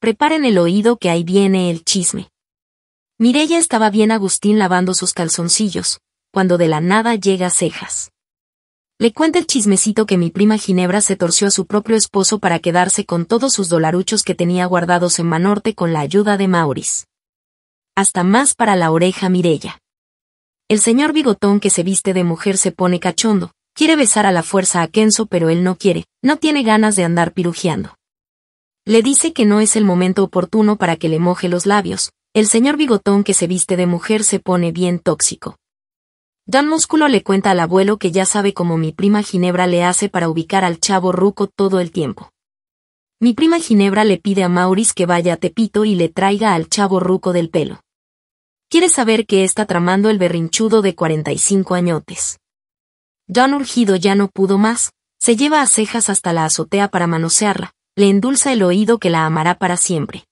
Preparen el oído que ahí viene el chisme. Mirella estaba bien Agustín lavando sus calzoncillos, cuando de la nada llega Cejas. Le cuenta el chismecito que mi prima Ginebra se torció a su propio esposo para quedarse con todos sus dolaruchos que tenía guardados en Manorte con la ayuda de Maurice. Hasta más para la oreja Mirella. El señor Bigotón que se viste de mujer se pone cachondo, quiere besar a la fuerza a Kenzo pero él no quiere, no tiene ganas de andar pirujeando le dice que no es el momento oportuno para que le moje los labios, el señor Bigotón que se viste de mujer se pone bien tóxico. John Músculo le cuenta al abuelo que ya sabe cómo mi prima Ginebra le hace para ubicar al chavo ruco todo el tiempo. Mi prima Ginebra le pide a Maurice que vaya a Tepito y le traiga al chavo ruco del pelo. Quiere saber qué está tramando el berrinchudo de 45 añotes. John Urgido ya no pudo más, se lleva a cejas hasta la azotea para manosearla, le endulza el oído que la amará para siempre.